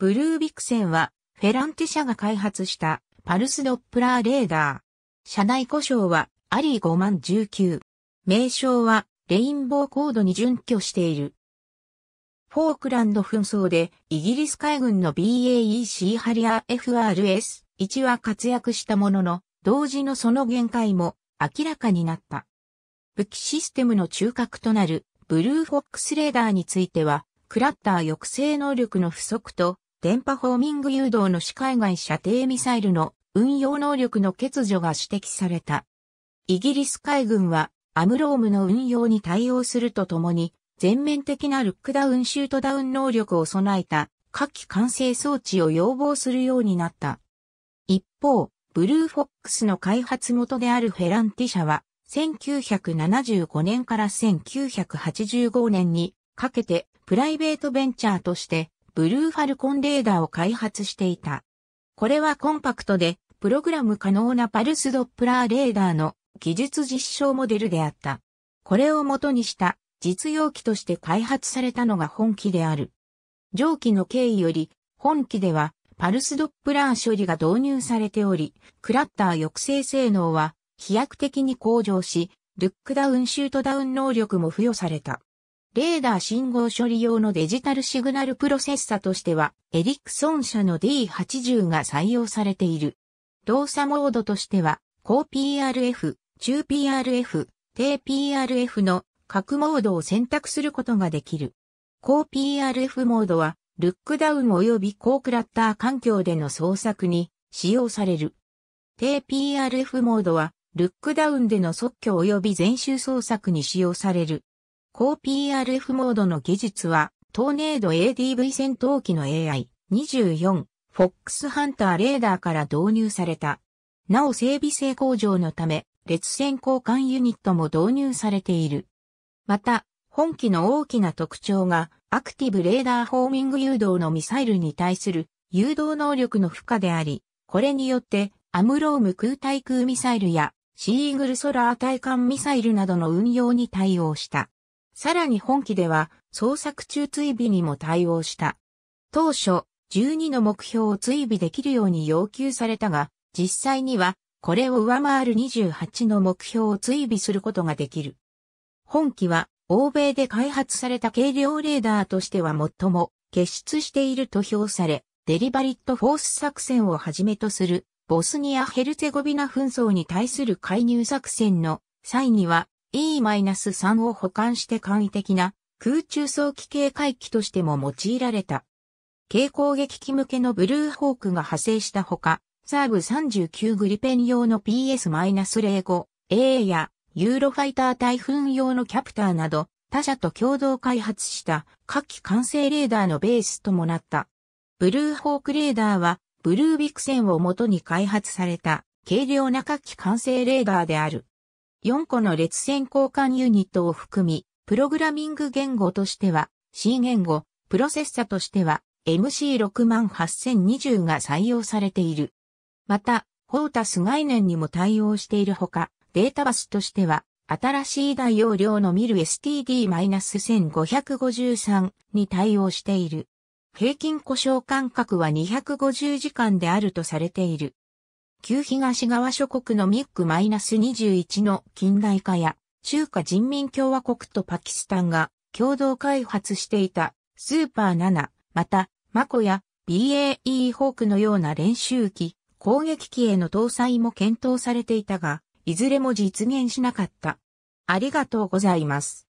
ブルービクセンは、フェランテ社が開発したパルスドップラーレーダー。車内故障はアリー5万19。名称はレインボーコードに準拠している。フォークランド紛争でイギリス海軍の BAE シーハリア FRS-1 は活躍したものの、同時のその限界も明らかになった。武器システムの中核となるブルーフォックスレーダーについては、クラッター抑制能力の不足と電波ホーミング誘導の視界外射程ミサイルの運用能力の欠如が指摘された。イギリス海軍はアムロームの運用に対応するとともに、全面的なルックダウンシュートダウン能力を備えた火器完成装置を要望するようになった。一方、ブルーフォックスの開発元であるフェランティ社は、1975年から1985年にかけてプライベートベンチャーとしてブルーファルコンレーダーを開発していた。これはコンパクトで、プログラム可能なパルスドップラーレーダーの技術実証モデルであった。これを元にした実用機として開発されたのが本機である。上記の経緯より、本機ではパルスドップラー処理が導入されており、クラッター抑制性能は飛躍的に向上し、ルックダウンシュートダウン能力も付与された。レーダー信号処理用のデジタルシグナルプロセッサとしては、エリクソン社の D80 が採用されている。動作モードとしては、高 PRF、中 PRF、低 PRF の各モードを選択することができる。高 PRF モードは、ルックダウン及び高クラッター環境での捜作に使用される。低 PRF モードは、ルックダウンでの即興及び全周捜作に使用される。高 PRF モードの技術は、トーネード ADV 戦闘機の AI24、フォックスハンターレーダーから導入された。なお整備性向上のため、列線交換ユニットも導入されている。また、本機の大きな特徴が、アクティブレーダーホーミング誘導のミサイルに対する誘導能力の負荷であり、これによって、アムローム空対空ミサイルや、シーグルソラー対艦ミサイルなどの運用に対応した。さらに本機では創作中追尾にも対応した。当初、12の目標を追尾できるように要求されたが、実際にはこれを上回る28の目標を追尾することができる。本機は欧米で開発された軽量レーダーとしては最も結出していると評され、デリバリットフォース作戦をはじめとするボスニア・ヘルツェゴビナ紛争に対する介入作戦の際には E-3 を保管して簡易的な空中早期警戒機としても用いられた。軽攻撃機向けのブルーホークが派生したほか、サーブ39グリペン用の PS-05、AA やユーロファイター台風用のキャプターなど、他社と共同開発した各機完成レーダーのベースともなった。ブルーホークレーダーは、ブルービクセンを元に開発された軽量な各機完成レーダーである。4個の列線交換ユニットを含み、プログラミング言語としては C 言語、プロセッサとしては MC68020 が採用されている。また、フォータス概念にも対応しているほか、データバスとしては、新しい大容量のミル STD-1553 に対応している。平均故障間隔は250時間であるとされている。旧東側諸国のミック -21 の近代化や、中華人民共和国とパキスタンが共同開発していたスーパー7、また、マコや BAE ホークのような練習機、攻撃機への搭載も検討されていたが、いずれも実現しなかった。ありがとうございます。